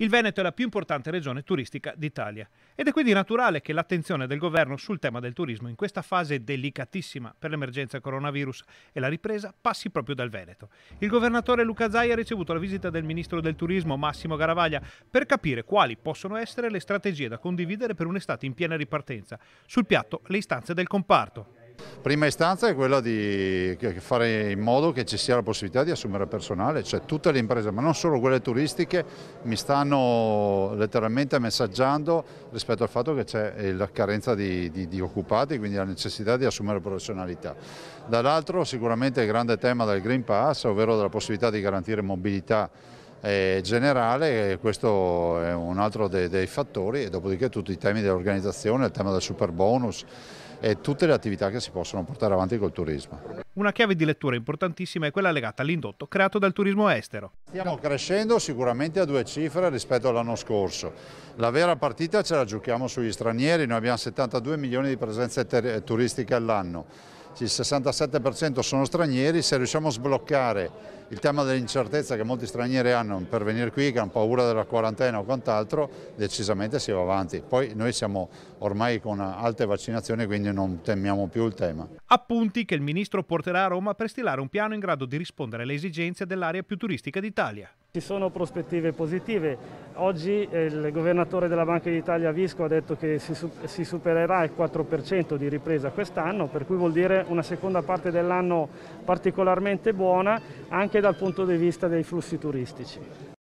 Il Veneto è la più importante regione turistica d'Italia ed è quindi naturale che l'attenzione del governo sul tema del turismo in questa fase delicatissima per l'emergenza coronavirus e la ripresa passi proprio dal Veneto. Il governatore Luca Zai ha ricevuto la visita del ministro del turismo Massimo Garavaglia per capire quali possono essere le strategie da condividere per un'estate in piena ripartenza. Sul piatto le istanze del comparto. Prima istanza è quella di fare in modo che ci sia la possibilità di assumere personale, cioè tutte le imprese, ma non solo quelle turistiche, mi stanno letteralmente messaggiando rispetto al fatto che c'è eh, la carenza di, di, di occupati, quindi la necessità di assumere professionalità. Dall'altro sicuramente il grande tema del Green Pass, ovvero della possibilità di garantire mobilità eh, generale, eh, questo è un altro dei, dei fattori e dopodiché tutti i temi dell'organizzazione, il tema del super bonus, e tutte le attività che si possono portare avanti col turismo. Una chiave di lettura importantissima è quella legata all'indotto creato dal turismo estero. Stiamo crescendo sicuramente a due cifre rispetto all'anno scorso. La vera partita ce la giochiamo sugli stranieri, noi abbiamo 72 milioni di presenze turistiche all'anno, il 67% sono stranieri, se riusciamo a sbloccare il tema dell'incertezza che molti stranieri hanno per venire qui, che hanno paura della quarantena o quant'altro, decisamente si va avanti. Poi noi siamo ormai con alte vaccinazioni, quindi non temiamo più il tema. Appunti che il Ministro porterà a Roma per stilare un piano in grado di rispondere alle esigenze dell'area più turistica d'Italia. Ci sono prospettive positive. Oggi eh, il governatore della Banca d'Italia Visco ha detto che si, supererà il 4% di ripresa quest'anno, per cui vuol dire una seconda parte dell'anno particolarmente buona anche dal punto di vista dei flussi turistici.